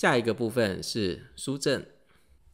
下一个部分是书证，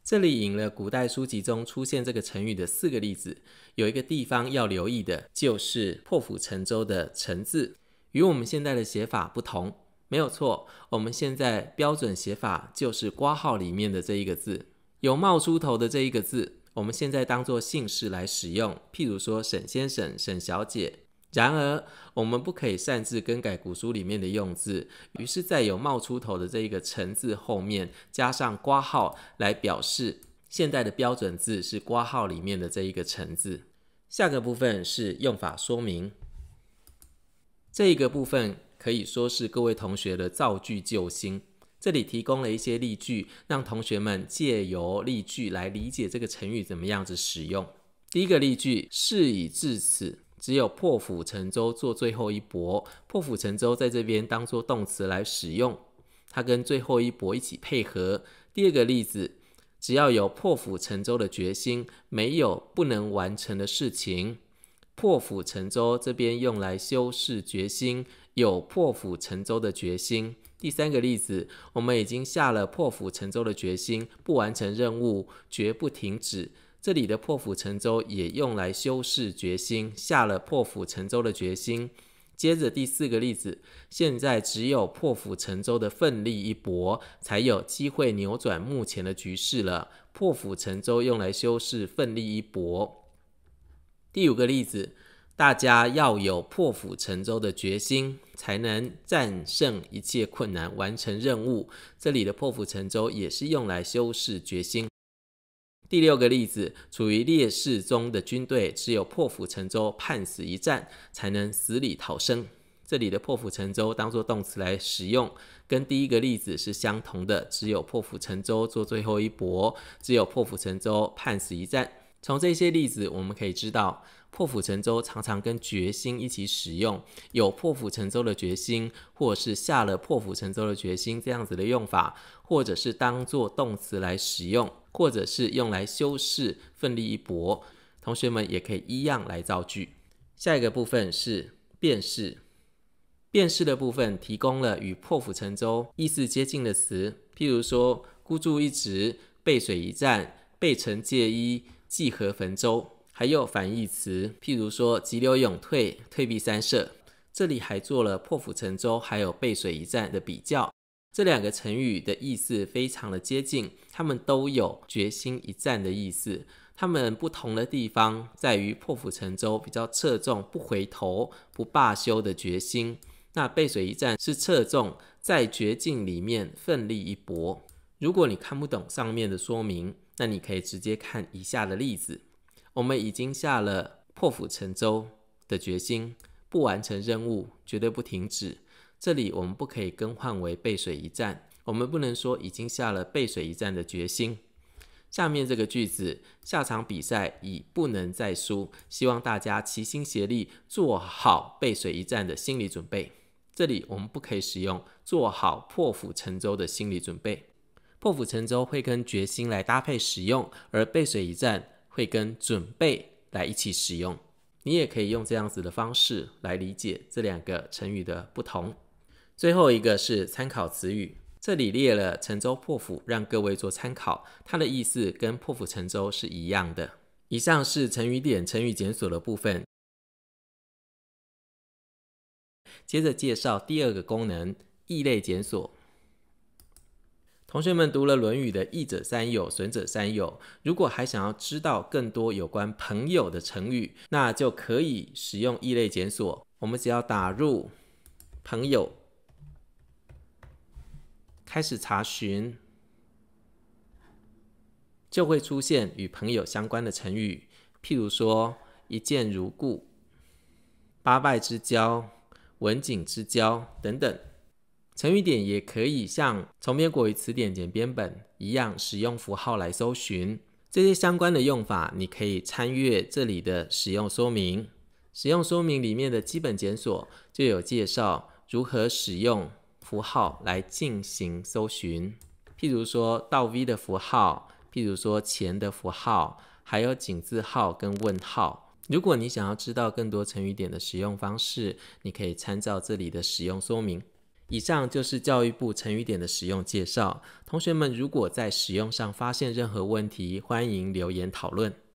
这里引了古代书籍中出现这个成语的四个例子。有一个地方要留意的，就是“破釜沉舟”的“沉”字，与我们现在的写法不同。没有错，我们现在标准写法就是括号里面的这一个字，有冒出头的这一个字，我们现在当做姓氏来使用，譬如说沈先生、沈小姐。然而，我们不可以擅自更改古书里面的用字，于是，在有冒出头的这一个“成”字后面加上“刮号”来表示现代的标准字是“刮号”里面的这一个“成”字。下个部分是用法说明，这一个部分可以说是各位同学的造句救星。这里提供了一些例句，让同学们借由例句来理解这个成语怎么样子使用。第一个例句：事已至此。只有破釜沉舟做最后一搏。破釜沉舟在这边当做动词来使用，它跟最后一搏一起配合。第二个例子，只要有破釜沉舟的决心，没有不能完成的事情。破釜沉舟这边用来修饰决心，有破釜沉舟的决心。第三个例子，我们已经下了破釜沉舟的决心，不完成任务绝不停止。这里的“破釜沉舟”也用来修饰决心，下了破釜沉舟的决心。接着第四个例子，现在只有破釜沉舟的奋力一搏，才有机会扭转目前的局势了。破釜沉舟用来修饰奋力一搏。第五个例子，大家要有破釜沉舟的决心，才能战胜一切困难，完成任务。这里的“破釜沉舟”也是用来修饰决心。第六个例子，处于劣势中的军队只有破釜沉舟、判死一战，才能死里逃生。这里的破釜沉舟当做动词来使用，跟第一个例子是相同的。只有破釜沉舟做最后一搏，只有破釜沉舟判死一战。从这些例子，我们可以知道，破釜沉舟常常跟决心一起使用，有破釜沉舟的决心，或是下了破釜沉舟的决心，这样子的用法，或者是当做动词来使用。或者是用来修饰“奋力一搏”，同学们也可以一样来造句。下一个部分是辨识，辨识的部分提供了与“破釜沉舟”意思接近的词，譬如说“孤注一掷”“背水一战”“背城借一”“既河焚舟”，还有反义词，譬如说“急流勇退”“退避三舍”。这里还做了“破釜沉舟”还有“背水一战”的比较。这两个成语的意思非常的接近，它们都有决心一战的意思。它们不同的地方在于，破釜沉舟比较侧重不回头、不罢休的决心，那背水一战是侧重在绝境里面奋力一搏。如果你看不懂上面的说明，那你可以直接看以下的例子。我们已经下了破釜沉舟的决心，不完成任务绝对不停止。这里我们不可以更换为背水一战，我们不能说已经下了背水一战的决心。下面这个句子，下场比赛已不能再输，希望大家齐心协力做好背水一战的心理准备。这里我们不可以使用做好破釜沉舟的心理准备，破釜沉舟会跟决心来搭配使用，而背水一战会跟准备来一起使用。你也可以用这样子的方式来理解这两个成语的不同。最后一个是参考词语，这里列了“沉舟破釜”，让各位做参考。它的意思跟“破釜沉舟”是一样的。以上是成语典成语检索的部分。接着介绍第二个功能：异类检索。同学们读了《论语》的“益者三友，损者三友”，如果还想要知道更多有关朋友的成语，那就可以使用异类检索。我们只要打入“朋友”。开始查询，就会出现与朋友相关的成语，譬如说“一见如故”、“八拜之交”、“文景之交”等等。成语典也可以像《从编国语词典简编本》一样，使用符号来搜寻这些相关的用法。你可以参阅这里的使用说明，使用说明里面的基本检索就有介绍如何使用。符号来进行搜寻，譬如说到 “v” 的符号，譬如说“钱”的符号，还有井字号跟问号。如果你想要知道更多成语典的使用方式，你可以参照这里的使用说明。以上就是教育部成语典的使用介绍。同学们如果在使用上发现任何问题，欢迎留言讨论。